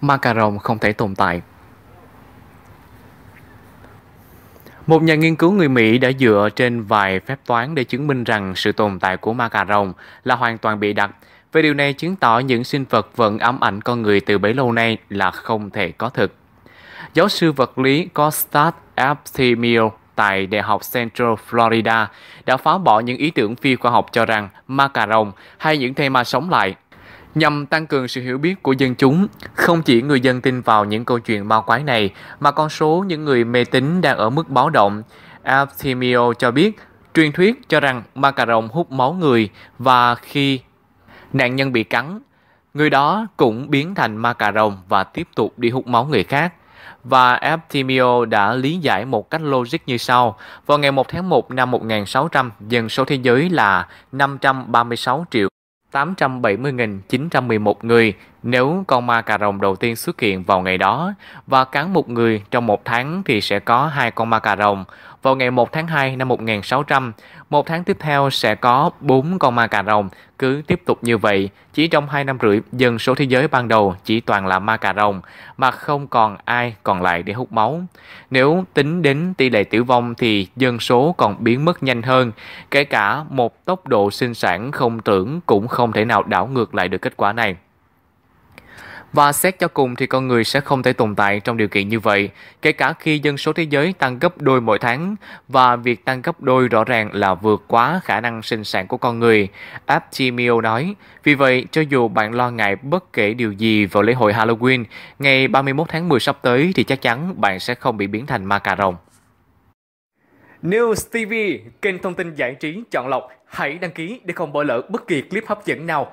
macaron không thể tồn tại. Một nhà nghiên cứu người Mỹ đã dựa trên vài phép toán để chứng minh rằng sự tồn tại của ma cà rồng là hoàn toàn bị đặt. Về điều này chứng tỏ những sinh vật vẫn ám ảnh con người từ bấy lâu nay là không thể có thực. Giáo sư vật lý Costas Aptimil tại Đại học Central Florida đã phá bỏ những ý tưởng phi khoa học cho rằng ma cà rồng hay những thây ma sống lại nhằm tăng cường sự hiểu biết của dân chúng. Không chỉ người dân tin vào những câu chuyện ma quái này, mà con số những người mê tín đang ở mức báo động. Althimio cho biết, truyền thuyết cho rằng ma cà rồng hút máu người và khi nạn nhân bị cắn, người đó cũng biến thành ma cà rồng và tiếp tục đi hút máu người khác và Aptimio đã lý giải một cách logic như sau. Vào ngày 1 tháng 1 năm 1600, dân số thế giới là 536 triệu. 870.911 người nếu con ma cà rồng đầu tiên xuất hiện vào ngày đó và cắn một người trong một tháng thì sẽ có hai con ma cà rồng. Vào ngày 1 tháng 2 năm 1600, một tháng tiếp theo sẽ có 4 con ma cà rồng, cứ tiếp tục như vậy. Chỉ trong 2 năm rưỡi, dân số thế giới ban đầu chỉ toàn là ma cà rồng, mà không còn ai còn lại để hút máu. Nếu tính đến tỷ lệ tử vong thì dân số còn biến mất nhanh hơn, kể cả một tốc độ sinh sản không tưởng cũng không thể nào đảo ngược lại được kết quả này. Và xét cho cùng thì con người sẽ không thể tồn tại trong điều kiện như vậy, kể cả khi dân số thế giới tăng gấp đôi mỗi tháng và việc tăng gấp đôi rõ ràng là vượt quá khả năng sinh sản của con người, Aptimio nói. Vì vậy, cho dù bạn lo ngại bất kể điều gì vào lễ hội Halloween ngày 31 tháng 10 sắp tới thì chắc chắn bạn sẽ không bị biến thành ma cà rồng. News TV, kênh thông tin giải trí chọn lọc. Hãy đăng ký để không bỏ lỡ bất kỳ clip hấp dẫn nào.